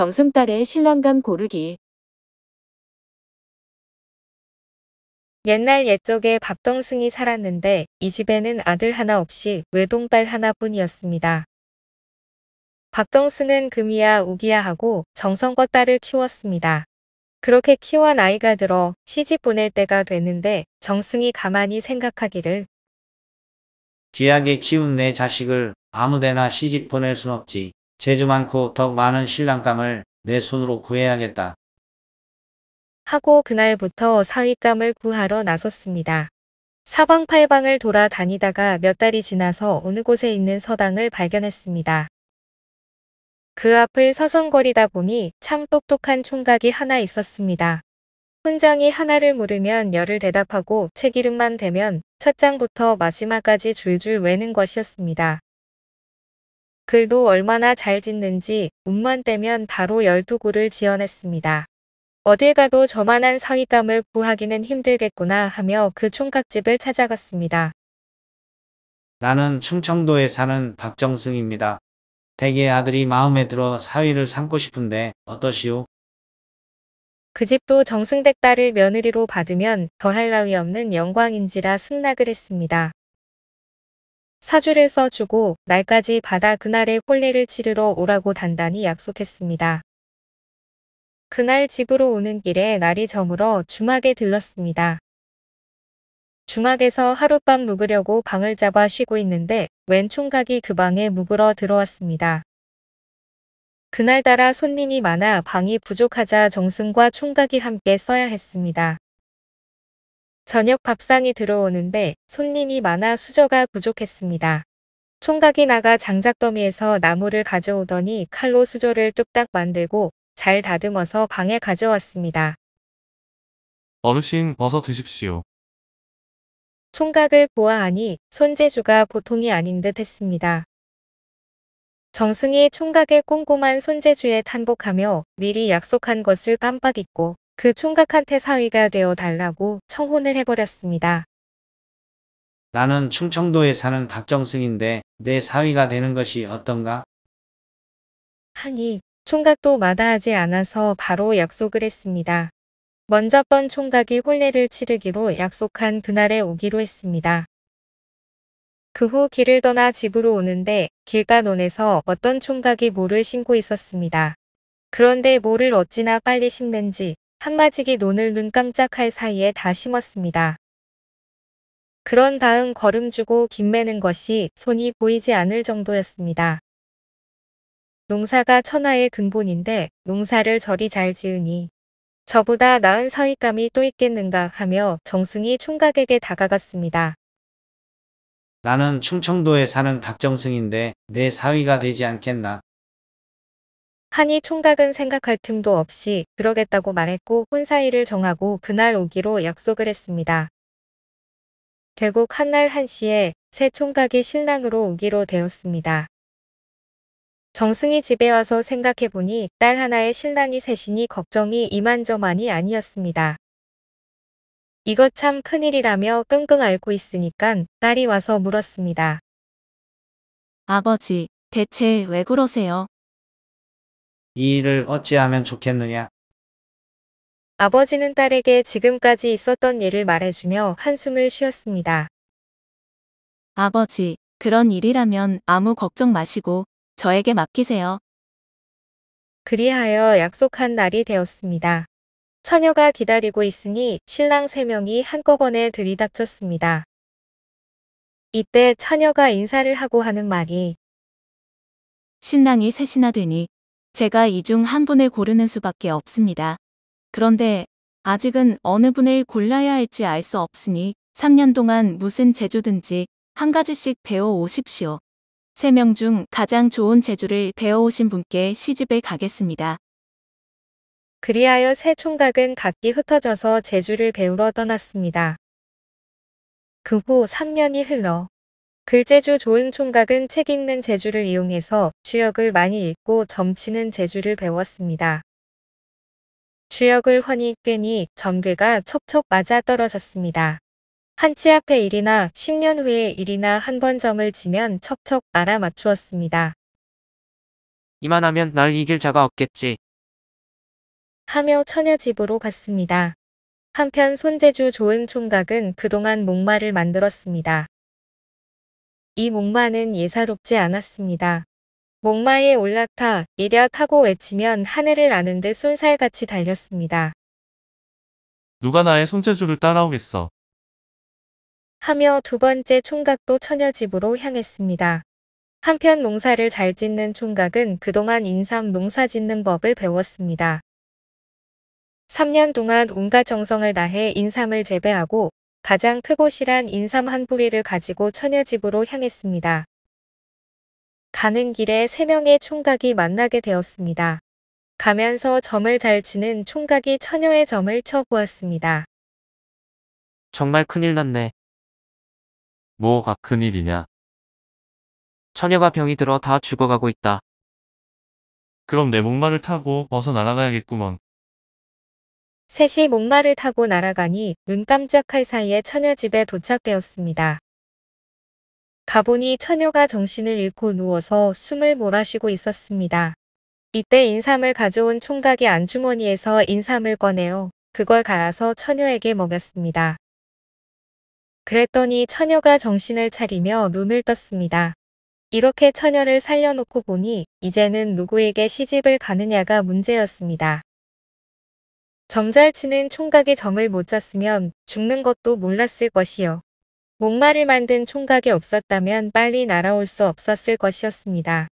정승딸의 신랑감 고르기 옛날 옛적에 박동승이 살았는데 이 집에는 아들 하나 없이 외동딸 하나뿐이었습니다. 박동승은 금이야 우기야 하고 정성껏 딸을 키웠습니다. 그렇게 키워 나이가 들어 시집 보낼 때가 되는데 정승이 가만히 생각하기를 귀하게 키운 내 자식을 아무데나 시집 보낼 순 없지. 재주 많고 더 많은 신랑감을 내 손으로 구해야겠다. 하고 그날부터 사윗감을 구하러 나섰습니다. 사방팔방을 돌아다니다가 몇 달이 지나서 어느 곳에 있는 서당을 발견했습니다. 그 앞을 서성거리다 보니 참 똑똑한 총각이 하나 있었습니다. 훈장이 하나를 물으면 열을 대답하고 책 이름만 대면 첫 장부터 마지막까지 줄줄 외는 것이었습니다. 글도 얼마나 잘 짓는지 운만 떼면 바로 12구를 지어냈습니다. 어딜 가도 저만한 사위감을 구하기는 힘들겠구나 하며 그 총각집을 찾아갔습니다. 나는 충청도에 사는 박정승입니다. 대개 아들이 마음에 들어 사위를 삼고 싶은데 어떠시오? 그 집도 정승댁 딸을 며느리로 받으면 더할 나위 없는 영광인지라 승낙을 했습니다. 사주를 써주고 날까지 받아 그날의 혼례를 치르러 오라고 단단히 약속했습니다. 그날 집으로 오는 길에 날이 저물어 주막에 들렀습니다. 주막에서 하룻밤 묵으려고 방을 잡아 쉬고 있는데 왼 총각이 그 방에 묵으러 들어왔습니다. 그날따라 손님이 많아 방이 부족하자 정승과 총각이 함께 써야 했습니다. 저녁 밥상이 들어오는데 손님이 많아 수저가 부족했습니다. 총각이 나가 장작더미에서 나무를 가져오더니 칼로 수저를 뚝딱 만들고 잘 다듬어서 방에 가져왔습니다. 어르신 벗어 드십시오. 총각을 보아하니 손재주가 보통이 아닌 듯 했습니다. 정승이 총각의 꼼꼼한 손재주에 탄복하며 미리 약속한 것을 깜빡 잊고 그 총각한테 사위가 되어 달라고 청혼을 해버렸습니다. 나는 충청도에 사는 박정승인데 내 사위가 되는 것이 어떤가? 하니 총각도 마다하지 않아서 바로 약속을 했습니다. 먼저 번 총각이 혼례를 치르기로 약속한 그날에 오기로 했습니다. 그 후 길을 떠나 집으로 오는데 길가 논에서 어떤 총각이 모를 심고 있었습니다. 그런데 모를 어찌나 빨리 심는지 한마지기 논을 눈 깜짝할 사이에 다 심었습니다. 그런 다음 걸음 주고 김매는 것이 손이 보이지 않을 정도였습니다. 농사가 천하의 근본인데 농사를 저리 잘 지으니 저보다 나은 사위감이 또 있겠는가 하며 정승이 총각에게 다가갔습니다. 나는 충청도에 사는 박정승인데 내 사위가 되지 않겠나? 한이 총각은 생각할 틈도 없이 그러겠다고 말했고 혼사일을 정하고 그날 오기로 약속을 했습니다. 결국 한 날 한시에 새 총각이 신랑으로 오기로 되었습니다. 정승이 집에 와서 생각해보니 딸 하나의 신랑이 셋이니 걱정이 이만저만이 아니었습니다. 이것 참 큰일이라며 끙끙 앓고 있으니깐 딸이 와서 물었습니다. 아버지, 대체 왜 그러세요? 이 일을 어찌하면 좋겠느냐. 아버지는 딸에게 지금까지 있었던 일을 말해주며 한숨을 쉬었습니다. 아버지, 그런 일이라면 아무 걱정 마시고 저에게 맡기세요. 그리하여 약속한 날이 되었습니다. 처녀가 기다리고 있으니 신랑 세 명이 한꺼번에 들이닥쳤습니다. 이때 처녀가 인사를 하고 하는 말이 신랑이 셋이나 되니 제가 이 중 한 분을 고르는 수밖에 없습니다. 그런데 아직은 어느 분을 골라야 할지 알 수 없으니 3년 동안 무슨 제주든지한 가지씩 배워오십시오. 3명 중 가장 좋은 제주를 배워오신 분께 시집을 가겠습니다. 그리하여 세 총각은 각기 흩어져서 제주를 배우러 떠났습니다. 그 후 3년이 흘러 글재주 좋은 총각은 책 읽는 재주를 이용해서 주역을 많이 읽고 점치는 재주를 배웠습니다. 주역을 훤히 꿰니 점괘가 척척 맞아 떨어졌습니다. 한치 앞에 일이나 10년 후에 일이나 한 번 점을 지면 척척 알아 맞추었습니다. 이만하면 날 이길 자가 없겠지. 하며 처녀 집으로 갔습니다. 한편 손재주 좋은 총각은 그동안 목마를 만들었습니다. 이 목마는 예사롭지 않았습니다. 목마에 올라타 이략 하고 외치면 하늘을 나는듯손살같이 달렸습니다. 누가 나의 손재주를 따라오겠어. 하며 두 번째 총각도 처녀 집으로 향했습니다. 한편 농사를 잘 짓는 총각은 그동안 인삼 농사 짓는 법을 배웠습니다. 3년 동안 온갖 정성을 다해 인삼을 재배하고 가장 크고 실한 인삼 한뿌리를 가지고 처녀집으로 향했습니다. 가는 길에 세 명의 총각이 만나게 되었습니다. 가면서 점을 잘 치는 총각이 처녀의 점을 쳐보았습니다. 정말 큰일 났네. 뭐가 큰일이냐? 처녀가 병이 들어 다 죽어가고 있다. 그럼 내 목마를 타고 벗어 날아가야겠구먼. 셋이 목마를 타고 날아가니 눈 깜짝할 사이에 처녀 집에 도착되었습니다. 가보니 처녀가 정신을 잃고 누워서 숨을 몰아쉬고 있었습니다. 이때 인삼을 가져온 총각이 안주머니에서 인삼을 꺼내어 그걸 갈아서 처녀에게 먹였습니다. 그랬더니 처녀가 정신을 차리며 눈을 떴습니다. 이렇게 처녀를 살려놓고 보니 이제는 누구에게 시집을 가느냐가 문제였습니다. 점잘 치는 총각이 점을 못 잤으면 죽는 것도 몰랐을 것이요. 목마를 만든 총각이 없었다면 빨리 날아올 수 없었을 것이었습니다.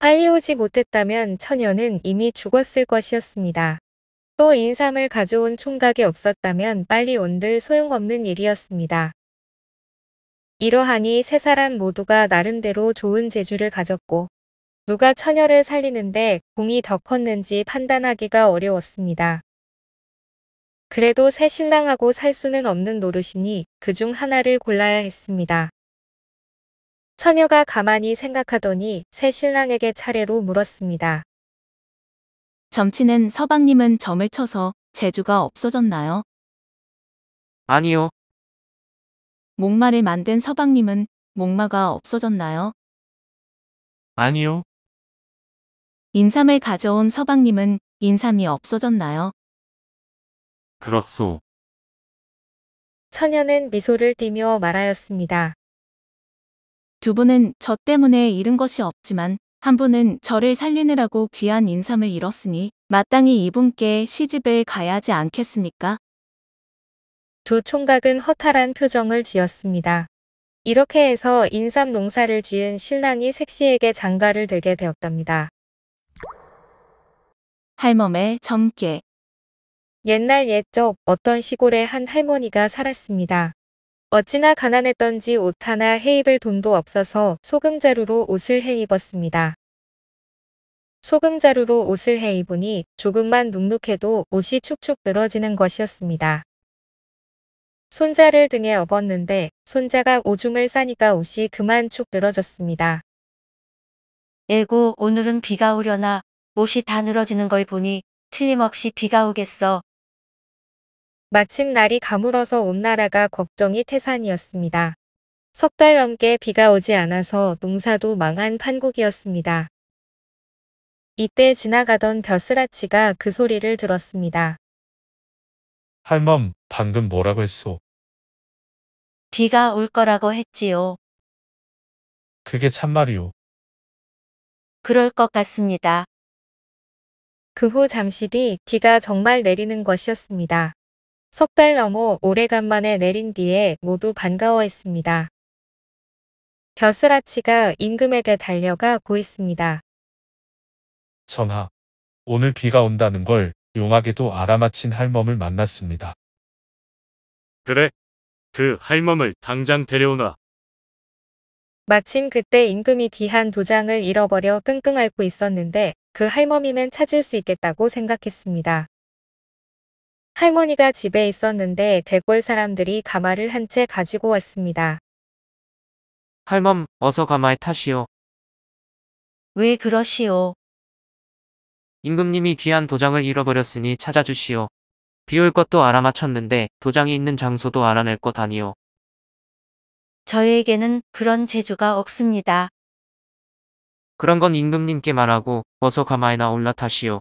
빨리 오지 못했다면 처녀는 이미 죽었을 것이었습니다. 또 인삼을 가져온 총각이 없었다면 빨리 온들 소용없는 일이었습니다. 이러하니 세 사람 모두가 나름대로 좋은 재주를 가졌고 누가 처녀를 살리는데 공이 덮었는지 판단하기가 어려웠습니다. 그래도 새 신랑하고 살 수는 없는 노릇이니 그 중 하나를 골라야 했습니다. 처녀가 가만히 생각하더니 새 신랑에게 차례로 물었습니다. 점치는 서방님은 점을 쳐서 재주가 없어졌나요? 아니요. 목마를 만든 서방님은 목마가 없어졌나요? 아니요. 인삼을 가져온 서방님은 인삼이 없어졌나요? 그렇소. 처녀는 미소를 띠며 말하였습니다. 두 분은 저 때문에 잃은 것이 없지만 한 분은 저를 살리느라고 귀한 인삼을 잃었으니 마땅히 이분께 시집을 가야 하지 않겠습니까? 두 총각은 허탈한 표정을 지었습니다. 이렇게 해서 인삼 농사를 지은 신랑이 색시에게 장가를 들게 되었답니다. 할멈의 점괘 옛날 옛적 어떤 시골에한 할머니가 살았습니다. 어찌나 가난했던지 옷 하나 해 입을 돈도 없어서 소금자루로 옷을 해 입었습니다. 소금자루로 옷을 해 입으니 조금만 눅눅해도 옷이 축축 늘어지는 것이었습니다. 손자를 등에 업었는데 손자가 오줌을 싸니까 옷이 그만 축 늘어졌습니다. 에고 오늘은 비가 오려나 못이 다 늘어지는 걸 보니 틀림없이 비가 오겠어. 마침 날이 가물어서 온 나라가 걱정이 태산이었습니다. 석 달 넘게 비가 오지 않아서 농사도 망한 판국이었습니다. 이때 지나가던 벼슬아치가 그 소리를 들었습니다. 할멈, 방금 뭐라고 했소? 비가 올 거라고 했지요. 그게 참말이오. 그럴 것 같습니다. 그후 잠시 뒤 비가 정말 내리는 것이었습니다. 석 달 넘어 오래간만에 내린 뒤에 모두 반가워했습니다. 벼슬아치가 임금에게 달려가 고했습니다. 전하, 오늘 비가 온다는 걸 용하게도 알아맞힌 할멈을 만났습니다. 그래, 그 할멈을 당장 데려오나. 마침 그때 임금이 귀한 도장을 잃어버려 끙끙 앓고 있었는데 그 할머니는 찾을 수 있겠다고 생각했습니다. 할머니가 집에 있었는데 대골 사람들이 가마를 한 채 가지고 왔습니다. 할멈, 어서 가마에 타시오. 왜 그러시오? 임금님이 귀한 도장을 잃어버렸으니 찾아주시오. 비올 것도 알아맞혔는데 도장이 있는 장소도 알아낼 것 아니오. 저에게는 그런 재주가 없습니다. 그런 건 임금님께 말하고 어서 가마에나 올라타시오.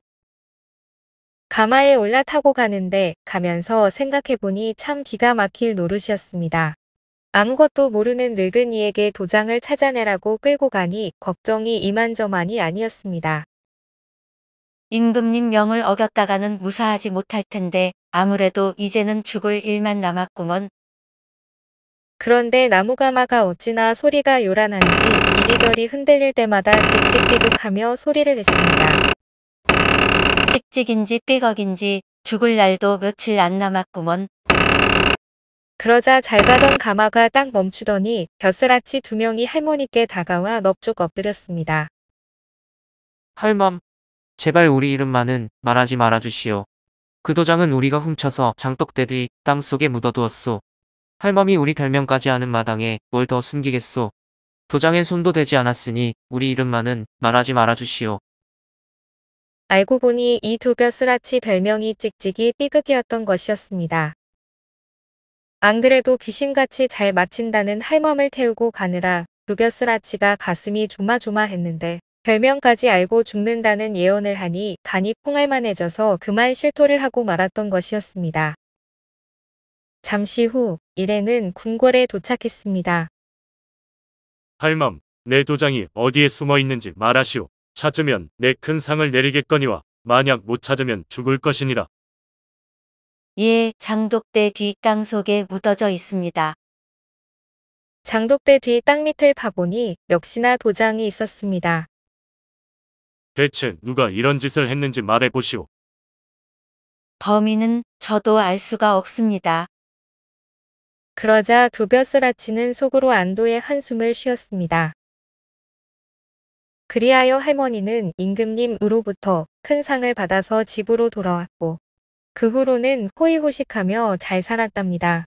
가마에 올라타고 가는데 가면서 생각해보니 참 기가 막힐 노릇이었습니다. 아무것도 모르는 늙은이에게 도장을 찾아내라고 끌고 가니 걱정이 이만저만이 아니었습니다. 임금님 명을 어겼다가는 무사하지 못할 텐데 아무래도 이제는 죽을 일만 남았구먼 그런데 나무가마가 어찌나 소리가 요란한지 이리저리 흔들릴 때마다 찍찍삐걱하며 소리를 냈습니다. 찍찍인지 삐걱인지 죽을 날도 며칠 안 남았구먼. 그러자 잘 가던 가마가 딱 멈추더니 벼슬아치 두 명이 할머니께 다가와 넙죽 엎드렸습니다. 할멈, 제발 우리 이름만은 말하지 말아주시오. 그 도장은 우리가 훔쳐서 장독대뒤 땅속에 묻어두었소. 할멈이 우리 별명까지 아는 마당에 뭘 더 숨기겠소. 도장엔 손도 대지 않았으니 우리 이름만은 말하지 말아주시오. 알고 보니 이 도벼 스라치 별명이 찍찍이 삐극이었던 것이었습니다. 안 그래도 귀신같이 잘 마친다는 할멈을 태우고 가느라 도벼 스라치가 가슴이 조마조마했는데 별명까지 알고 죽는다는 예언을 하니 간이 콩알만해져서 그만 실토를 하고 말았던 것이었습니다. 잠시 후 일행은 궁궐에 도착했습니다. 할멈, 내 도장이 어디에 숨어 있는지 말하시오. 찾으면 내 큰 상을 내리겠거니와 만약 못 찾으면 죽을 것이니라. 예, 장독대 뒷땅 속에 묻어져 있습니다. 장독대 뒤 땅 밑을 파보니 역시나 도장이 있었습니다. 대체 누가 이런 짓을 했는지 말해보시오. 범인은 저도 알 수가 없습니다. 그러자 두벼스라치는 속으로 안도의 한숨을 쉬었습니다. 그리하여 할머니는 임금님으로부터 큰 상을 받아서 집으로 돌아왔고 그 후로는 호의호식하며 잘 살았답니다.